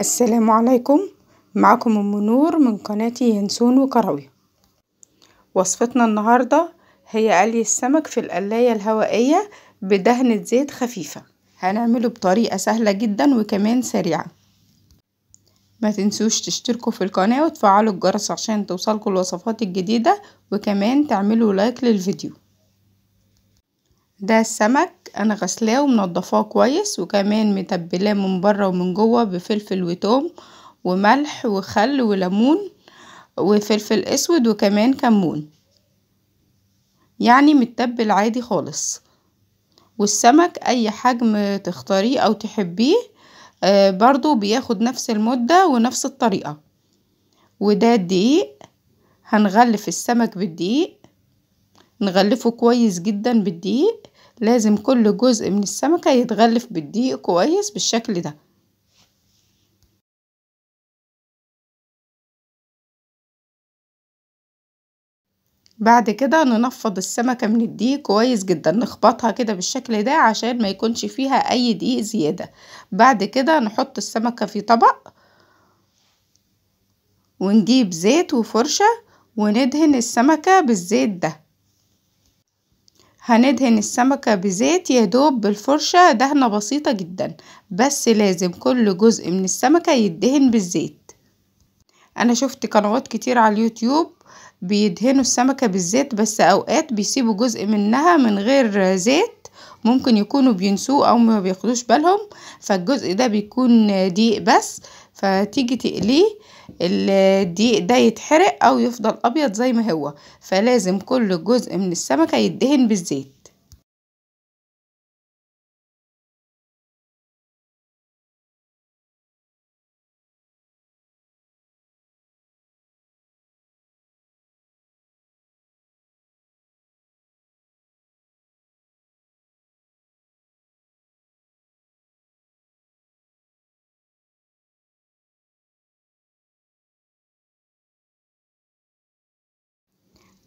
السلام عليكم معكم أم نور من قناتي ينسون وكروي وصفتنا النهاردة هي قلي السمك في القلاية الهوائية بدهنة زيت خفيفة هنعمله بطريقة سهلة جدا وكمان سريعة ما تنسوش تشتركوا في القناة وتفعلوا الجرس عشان توصلكوا الوصفات الجديدة وكمان تعملوا لايك للفيديو ده السمك انا غسلاه ومنضفاه كويس وكمان متبلاه من بره ومن جوه بفلفل وتوم وملح وخل وليمون وفلفل اسود وكمان كمون يعني متبل عادي خالص والسمك اي حجم تختاريه او تحبيه آه، برضو بياخد نفس المدة ونفس الطريقة وده الدقيق هنغلف السمك بالدقيق نغلفه كويس جدا بالدقيق لازم كل جزء من السمكة يتغلف بالدقيق كويس بالشكل ده بعد كده ننفض السمكة من الدقيق كويس جدا نخبطها كده بالشكل ده عشان ما يكونش فيها اي دقيق زيادة بعد كده نحط السمكة في طبق ونجيب زيت وفرشة وندهن السمكة بالزيت ده هندهن السمكة بزيت يدوب بالفرشة دهنة بسيطة جدا بس لازم كل جزء من السمكة يدهن بالزيت انا شفت قنوات كتير على اليوتيوب بيدهنوا السمكة بالزيت بس اوقات بيسيبوا جزء منها من غير زيت ممكن يكونوا بينسوه او ما بياخدوش بالهم فالجزء ده بيكون ضيق بس فتيجي تقليه الدقيق ده يتحرق او يفضل ابيض زي ما هو فلازم كل جزء من السمكة يدهن بالزيت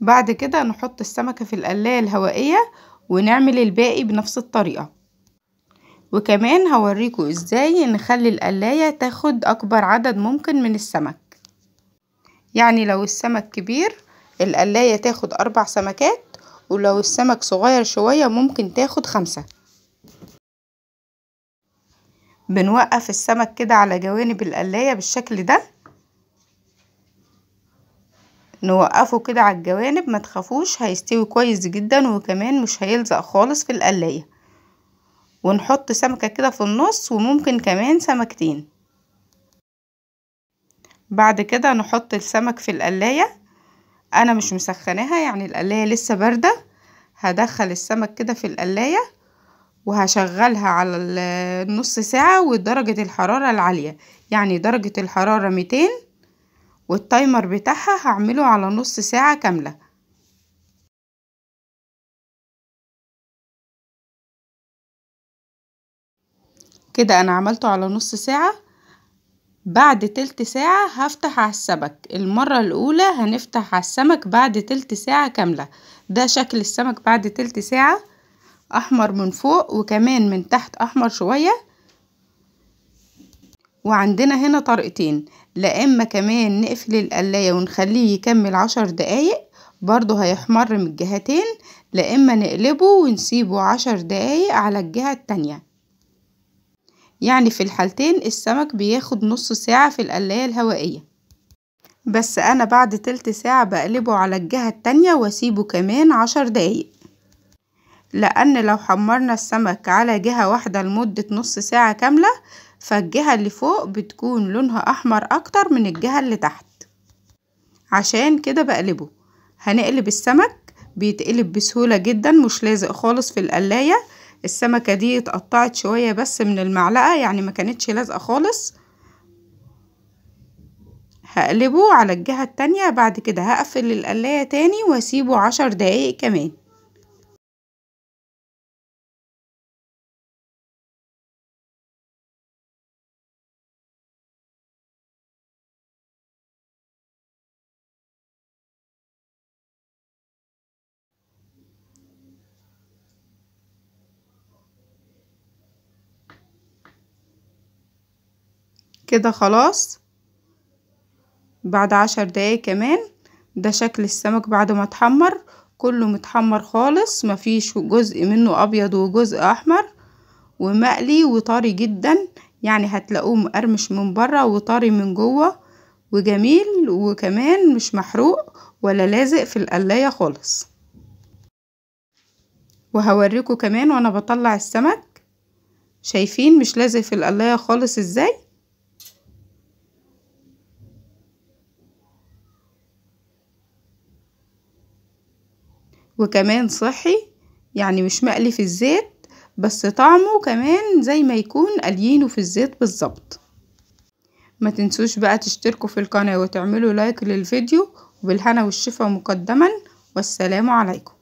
بعد كده نحط السمكة في القلاية الهوائية ونعمل الباقي بنفس الطريقة وكمان هوريكو ازاي نخلي القلاية تاخد اكبر عدد ممكن من السمك يعني لو السمك كبير القلاية تاخد اربع سمكات ولو السمك صغير شوية ممكن تاخد خمسة بنوقف السمك كده على جوانب القلاية بالشكل ده نوقفه كده على الجوانب ما تخافوش هيستوي كويس جدا وكمان مش هيلزق خالص في القلايه ونحط سمكه كده في النص وممكن كمان سمكتين بعد كده نحط السمك في القلايه انا مش مسخناها يعني القلايه لسه بارده هدخل السمك كده في القلايه وهشغلها على النص ساعه ودرجه الحراره العاليه يعني درجه الحراره 200 والتايمر بتاعها هعمله على نص ساعة كاملة كده انا عملته على نص ساعة بعد تلت ساعة هفتح على السمك المرة الاولى هنفتح على السمك بعد تلت ساعة كاملة ده شكل السمك بعد تلت ساعة احمر من فوق وكمان من تحت احمر شوية وعندنا هنا طريقتين لا اما كمان نقفل القلاية ونخليه يكمل عشر دقايق برضه هيحمر من الجهتين لا اما نقلبه ونسيبه عشر دقايق على الجهة التانية يعني في الحالتين السمك بياخد نص ساعة في القلاية الهوائية بس انا بعد تلت ساعة بقلبه على الجهة التانية واسيبه كمان عشر دقايق لان لو حمرنا السمك على جهة واحدة لمدة نص ساعة كاملة فالجهة اللي فوق بتكون لونها أحمر أكتر من الجهة اللي تحت عشان كده بقلبه هنقلب السمك بيتقلب بسهولة جدا مش لازق خالص في القلاية السمكة دي اتقطعت شوية بس من المعلقة يعني ما كانتش لازقة خالص هقلبه على الجهة التانية بعد كده هقفل القلاية تاني واسيبه عشر دقايق كمان كده خلاص بعد عشر دقايق كمان ده شكل السمك بعد ما اتحمر كله متحمر خالص مفيش جزء منه ابيض وجزء احمر ومقلي وطري جدا يعني هتلاقوه مقرمش من بره وطري من جوه وجميل وكمان مش محروق ولا لازق في القلايه خالص وهوريكم كمان وانا بطلع السمك شايفين مش لازق في القلايه خالص ازاي وكمان صحي يعني مش مقلي في الزيت بس طعمه كمان زي ما يكون قليينه في الزيت بالظبط ما تنسوش بقى تشتركوا في القناة وتعملوا لايك للفيديو وبالهنا والشفا مقدما والسلام عليكم